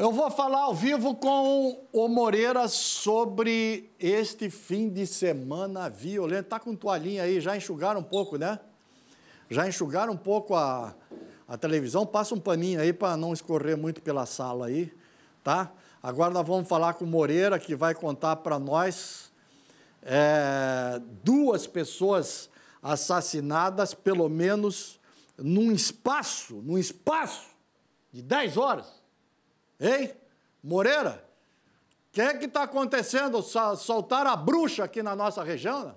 Eu vou falar ao vivo com o Moreira sobre este fim de semana violento. Tá com toalhinha aí, já enxugaram um pouco, né? Já enxugaram um pouco a, a televisão. Passa um paninho aí para não escorrer muito pela sala aí, tá? Agora nós vamos falar com o Moreira, que vai contar para nós é, duas pessoas assassinadas, pelo menos num espaço, num espaço de 10 horas. Hein? Moreira? O que é que está acontecendo? Soltar a bruxa aqui na nossa região? Né?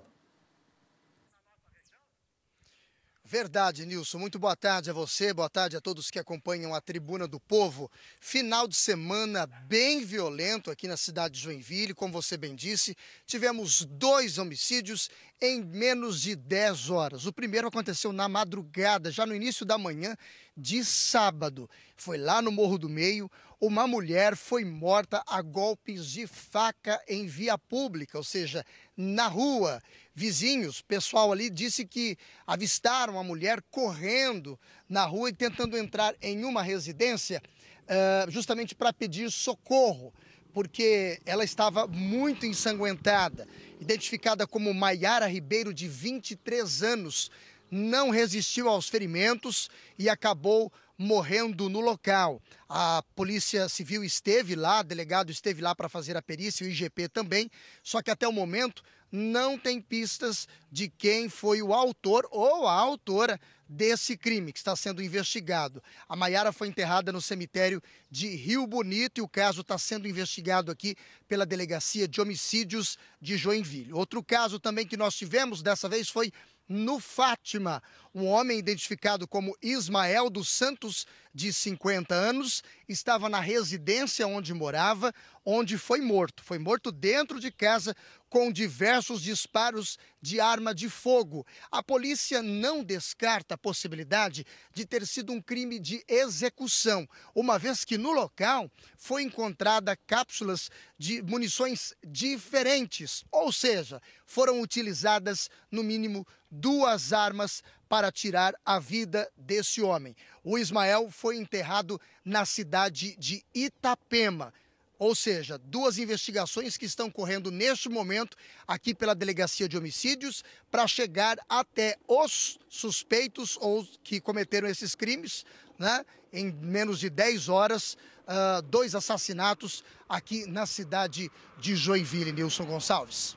Verdade, Nilson. Muito boa tarde a você, boa tarde a todos que acompanham a Tribuna do Povo. Final de semana bem violento aqui na cidade de Joinville, como você bem disse. Tivemos dois homicídios em menos de 10 horas. O primeiro aconteceu na madrugada, já no início da manhã de sábado foi lá no Morro do Meio, uma mulher foi morta a golpes de faca em via pública, ou seja, na rua. Vizinhos, pessoal ali disse que avistaram a mulher correndo na rua e tentando entrar em uma residência uh, justamente para pedir socorro, porque ela estava muito ensanguentada. Identificada como Maiara Ribeiro, de 23 anos, não resistiu aos ferimentos e acabou morrendo no local. A Polícia Civil esteve lá, o delegado esteve lá para fazer a perícia, o IGP também, só que até o momento não tem pistas de quem foi o autor ou a autora desse crime que está sendo investigado. A Maiara foi enterrada no cemitério de Rio Bonito e o caso está sendo investigado aqui pela Delegacia de Homicídios de Joinville. Outro caso também que nós tivemos dessa vez foi no Fátima. Um homem identificado como Ismael dos Santos de 50 anos, estava na residência onde morava, onde foi morto. Foi morto dentro de casa com diversos disparos de arma de fogo. A polícia não descarta a possibilidade de ter sido um crime de execução, uma vez que no local foi encontrada cápsulas de munições diferentes, ou seja, foram utilizadas no mínimo duas armas para tirar a vida desse homem. O Ismael foi enterrado na cidade de Itapema. Ou seja, duas investigações que estão correndo neste momento aqui pela Delegacia de Homicídios para chegar até os suspeitos ou que cometeram esses crimes, né? Em menos de 10 horas, uh, dois assassinatos aqui na cidade de Joinville, Nilson Gonçalves.